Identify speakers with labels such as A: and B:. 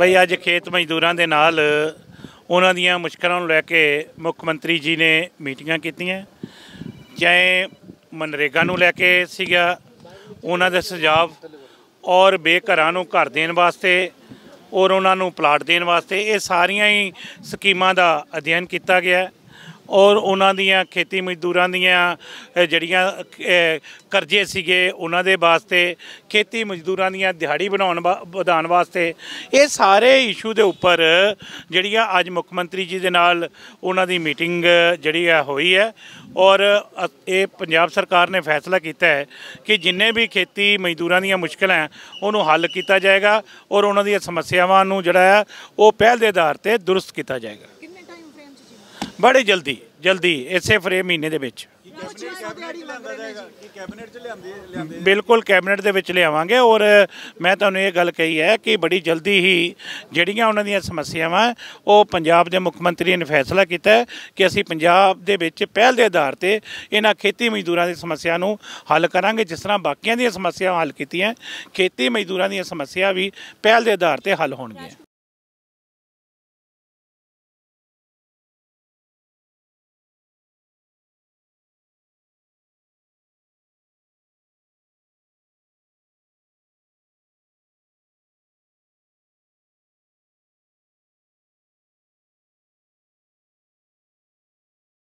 A: ਬਈ ਅੱਜ ਖੇਤ ਮਜ਼ਦੂਰਾਂ ਦੇ ਨਾਲ ਉਹਨਾਂ ਦੀਆਂ ਮੁਸ਼ਕਲਾਂ ਨੂੰ ਲੈ ਕੇ ਮੁੱਖ ਮੰਤਰੀ ਜੀ ਨੇ ਮੀਟਿੰਗਾਂ ਕੀਤੀਆਂ ਚਾਹੇ ਮਨਰੇਗਾ ਨੂੰ ਲੈ ਕੇ ਸੀਗਾ ਉਹਨਾਂ ਦੇ ਸੁਝਾਵ ਔਰ ਬੇਘਰਾਂ ਨੂੰ ਘਰ ਦੇਣ ਵਾਸਤੇ ਔਰ ਉਹਨਾਂ ਨੂੰ ਪਲਾਟ ਦੇਣ ਵਾਸਤੇ ਇਹ ਸਾਰੀਆਂ ਹੀ ਸਕੀਮਾਂ ਦਾ ਅਧਿਐਨ ਕੀਤਾ ਗਿਆ ਔਰ ਉਹਨਾਂ ਦੀਆਂ ਖੇਤੀ ਮਜ਼ਦੂਰਾਂ ਦੀਆਂ ਜਿਹੜੀਆਂ ਕਰਜ਼ੇ ਸੀਗੇ ਉਹਨਾਂ ਦੇ ਵਾਸਤੇ ਖੇਤੀ ਮਜ਼ਦੂਰਾਂ ਦੀਆਂ ਦਿਹਾੜੀ ਬਣਾਉਣ ਵਧਾਉਣ ਵਾਸਤੇ ਇਹ ਸਾਰੇ ਇਸ਼ੂ ਦੇ ਉੱਪਰ ਜਿਹੜੀਆਂ ਅੱਜ ਮੁੱਖ ਮੰਤਰੀ ਜੀ ਦੇ ਨਾਲ ਉਹਨਾਂ ਦੀ ਮੀਟਿੰਗ ਜਿਹੜੀ ਆ ਹੋਈ ਹੈ ਔਰ ਇਹ ਪੰਜਾਬ ਸਰਕਾਰ ਨੇ ਫੈਸਲਾ ਕੀਤਾ ਹੈ ਕਿ ਜਿੰਨੇ ਵੀ ਖੇਤੀ ਮਜ਼ਦੂਰਾਂ ਦੀਆਂ ਮੁਸ਼ਕਲਾਂ ਉਹਨੂੰ ਹੱਲ ਕੀਤਾ ਜਾਏਗਾ ਔਰ ਉਹਨਾਂ ਦੀਆਂ ਸਮੱਸਿਆਵਾਂ ਨੂੰ ਜਿਹੜਾ ਹੈ ਉਹ ਪਹਿਲ ਦੇ ਆਧਾਰ ਤੇ ਦੁਰਸਤ ਕੀਤਾ ਜਾਏਗਾ ਬੜੇ ਜਲਦੀ ਜਲਦੀ ਇਸੇ ਫਰੇ ਮਹੀਨੇ ਦੇ ਵਿੱਚ ਬਿਲਕੁਲ ਕੈਬਨਿਟ ਦੇ ਵਿੱਚ ਲਿਆਵਾਂਗੇ ਔਰ ਮੈਂ ਤੁਹਾਨੂੰ ਇਹ ਗੱਲ ਕਹੀ ਹੈ ਕਿ ਬੜੀ ਜਲਦੀ ਹੀ ਜਿਹੜੀਆਂ ਉਹਨਾਂ ਦੀਆਂ ਸਮੱਸਿਆਵਾਂ ਉਹ ਪੰਜਾਬ ਦੇ ਮੁੱਖ ਮੰਤਰੀ ਨੇ ਫੈਸਲਾ ਕੀਤਾ ਕਿ ਅਸੀਂ ਪੰਜਾਬ ਦੇ ਵਿੱਚ ਪਹਿਲ ਦੇ ਆਧਾਰ ਤੇ ਇਹਨਾਂ ਖੇਤੀ ਮਜ਼ਦੂਰਾਂ ਦੀ ਸਮੱਸਿਆ ਨੂੰ ਹੱਲ ਕਰਾਂਗੇ ਜਿਸ ਤਰ੍ਹਾਂ ਬਾਕੀਆਂ ਦੀਆਂ ਸਮੱਸਿਆਵਾਂ ਹੱਲ ਕੀਤੀਆਂ ਖੇਤੀ ਮਜ਼ਦੂਰਾਂ ਦੀਆਂ ਸਮੱਸਿਆ ਵੀ ਪਹਿਲ ਦੇ ਆਧਾਰ ਤੇ ਹੱਲ ਹੋਣਗੀਆਂ